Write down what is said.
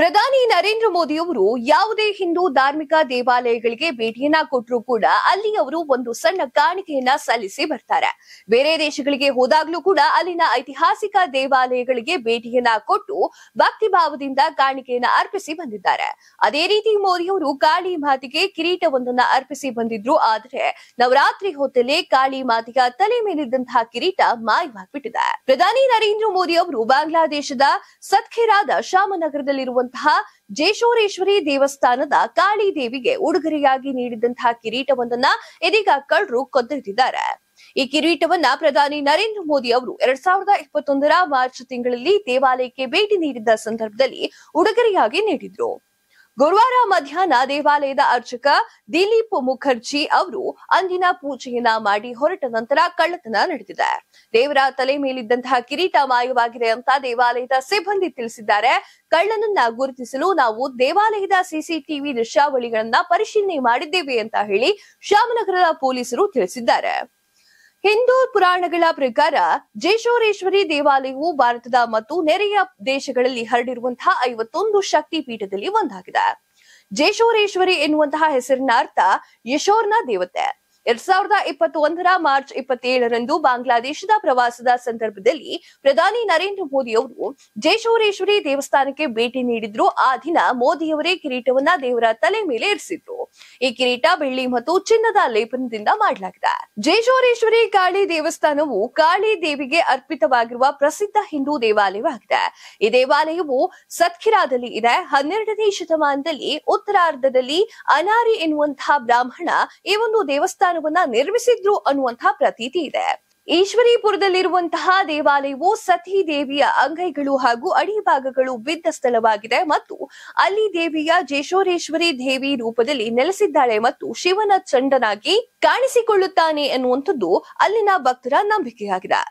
ಪ್ರಧಾನಿ ನರೇಂದ್ರ ಮೋದಿಯವರು ಯಾವುದೇ ಹಿಂದೂ ಧಾರ್ಮಿಕ ದೇವಾಲಯಗಳಿಗೆ ಭೇಟಿಯನ್ನ ಕೊಟ್ಟರೂ ಕೂಡ ಅಲ್ಲಿ ಅವರು ಒಂದು ಸಣ್ಣ ಕಾಣಿಕೆಯನ್ನ ಸಲ್ಲಿಸಿ ಬರ್ತಾರೆ ಬೇರೆ ದೇಶಗಳಿಗೆ ಹೋದಾಗ್ಲೂ ಕೂಡ ಅಲ್ಲಿನ ಐತಿಹಾಸಿಕ ದೇವಾಲಯಗಳಿಗೆ ಭೇಟಿಯನ್ನ ಕೊಟ್ಟು ಭಕ್ತಿ ಭಾವದಿಂದ ಕಾಣಿಕೆಯನ್ನ ಅರ್ಪಿಸಿ ಬಂದಿದ್ದಾರೆ ಅದೇ ರೀತಿ ಮೋದಿಯವರು ಕಾಳಿ ಮಾತಿಗೆ ಕಿರೀಟವೊಂದನ್ನ ಅರ್ಪಿಸಿ ಬಂದಿದ್ರು ಆದರೆ ನವರಾತ್ರಿ ಹೊತ್ತಲೇ ಕಾಳಿ ಮಾತಿಗ ತಲೆ ಮೇಲಿದ್ದಂತಹ ಕಿರೀಟ ಮಾಯವಾಗಿಬಿಟ್ಟಿದೆ ಪ್ರಧಾನಿ ನರೇಂದ್ರ ಮೋದಿ ಅವರು ಬಾಂಗ್ಲಾದೇಶದ ಸತ್ಖೇರಾದ ಶ್ಯಾಮನಗರದಲ್ಲಿರುವ ಇರುವಂತಹ ಜೇಶೋರೇಶ್ವರಿ ದೇವಸ್ಥಾನದ ಕಾಳಿ ದೇವಿಗೆ ಉಡುಗೊರೆಯಾಗಿ ನೀಡಿದಂತಹ ಕಿರೀಟವೊಂದನ್ನ ಇದೀಗ ಕಳ್ಳರು ಕೊದ್ದೊಯ್ದಿದ್ದಾರೆ ಈ ಕಿರೀಟವನ್ನ ಪ್ರಧಾನಿ ನರೇಂದ್ರ ಮೋದಿ ಅವರು ಎರಡ್ ಸಾವಿರದ ಇಪ್ಪತ್ತೊಂದರ ಮಾರ್ಚ್ ತಿಂಗಳಲ್ಲಿ ದೇವಾಲಯಕ್ಕೆ ಭೇಟಿ ನೀಡಿದ್ದ ಸಂದರ್ಭದಲ್ಲಿ ಉಡುಗೊರೆಯಾಗಿ ನೀಡಿದ್ರು ಗುರುವಾರ ಮಧ್ಯಾಹ್ನ ದೇವಾಲಯದ ಅರ್ಚಕ ದಿಲೀಪ್ ಮುಖರ್ಜಿ ಅವರು ಅಂದಿನ ಪೂಜೆಯನ್ನ ಮಾಡಿ ಹೊರಟ ನಂತರ ಕಳ್ಳತನ ನಡೆದಿದೆ ದೇವರ ತಲೆ ಮೇಲಿದ್ದಂತಹ ಕಿರೀಟ ಮಾಯವಾಗಿದೆ ಅಂತ ದೇವಾಲಯದ ಸಿಬ್ಬಂದಿ ತಿಳಿಸಿದ್ದಾರೆ ಕಳ್ಳನನ್ನ ಗುರುತಿಸಲು ನಾವು ದೇವಾಲಯದ ಸಿಸಿಟಿವಿ ದೃಶ್ಯಾವಳಿಗಳನ್ನ ಪರಿಶೀಲನೆ ಮಾಡಿದ್ದೇವೆ ಅಂತ ಹೇಳಿ ಶ್ಯಾಮನಗರದ ಪೊಲೀಸರು ತಿಳಿಸಿದ್ದಾರೆ ಹಿಂದೂ ಪುರಾಣಗಳ ಪ್ರಕಾರ ಜೇಶೋರೇಶ್ವರಿ ದೇವಾಲಯವು ಭಾರತದ ಮತ್ತು ನೆರೆಯ ದೇಶಗಳಲ್ಲಿ ಹರಡಿರುವಂತಹ ಐವತ್ತೊಂದು ಶಕ್ತಿ ಪೀಠದಲ್ಲಿ ಒಂದಾಗಿದೆ ಜೇಷೋರೇಶ್ವರಿ ಎನ್ನುವಂತಹ ಹೆಸರಿನ ಅರ್ಥ ಯಶೋರ್ನ ದೇವತೆ ಎರಡ್ ಸಾವಿರದ ಇಪ್ಪತ್ತೊಂದರ ಮಾರ್ಚ್ ಇಪ್ಪತ್ತೇಳರಂದು ಬಾಂಗ್ಲಾದೇಶದ ಪ್ರವಾಸದ ಸಂದರ್ಭದಲ್ಲಿ ಪ್ರಧಾನಿ ನರೇಂದ್ರ ಮೋದಿ ಅವರು ಜೇಶೋರೇಶ್ವರಿ ದೇವಸ್ಥಾನಕ್ಕೆ ಭೇಟಿ ನೀಡಿದ್ರು ಆ ದಿನ ಮೋದಿಯವರೇ ಕಿರೀಟವನ್ನ ದೇವರ ತಲೆ ಮೇಲೆ ಇರಿಸಿದ್ರು ಈ ಕಿರೀಟ ಬೆಳ್ಳಿ ಮತ್ತು ಚಿನ್ನದ ಲೇಪನದಿಂದ ಮಾಡಲಾಗಿದೆ ಜೇಜೋರೇಶ್ವರಿ ಕಾಳಿ ದೇವಸ್ಥಾನವು ಕಾಳಿ ದೇವಿಗೆ ಅರ್ಪಿತವಾಗಿರುವ ಪ್ರಸಿದ್ಧ ಹಿಂದೂ ದೇವಾಲಯವಾಗಿದೆ ಈ ದೇವಾಲಯವು ಸತ್ಕಿರಾದಲ್ಲಿ ಇದೆ ಹನ್ನೆರಡನೇ ಶತಮಾನದಲ್ಲಿ ಉತ್ತರಾರ್ಧದಲ್ಲಿ ಅನಾರಿ ಎನ್ನುವಂತಹ ಬ್ರಾಹ್ಮಣ ಈ ಒಂದು ದೇವಸ್ಥಾನವನ್ನ ನಿರ್ಮಿಸಿದ್ರು ಅನ್ನುವಂತಹ ಪ್ರತೀತಿ ಇದೆ ಈಶ್ವರೀಪುರದಲ್ಲಿರುವಂತಹ ದೇವಾಲಯವು ಸತಿ ದೇವಿಯ ಅಂಗೈಗಳು ಹಾಗೂ ಅಡಿಭಾಗಗಳು ಬಿದ್ದ ಸ್ಥಳವಾಗಿದೆ ಮತ್ತು ಅಲ್ಲಿ ದೇವಿಯ ಜೇಶೋರೇಶ್ವರಿ ದೇವಿ ರೂಪದಲ್ಲಿ ನೆಲೆಸಿದ್ದಾಳೆ ಮತ್ತು ಶಿವನ ಚಂಡನಾಗಿ ಕಾಣಿಸಿಕೊಳ್ಳುತ್ತಾನೆ ಎನ್ನುವಂಥದ್ದು ಅಲ್ಲಿನ ಭಕ್ತರ ನಂಬಿಕೆಯಾಗಿದೆ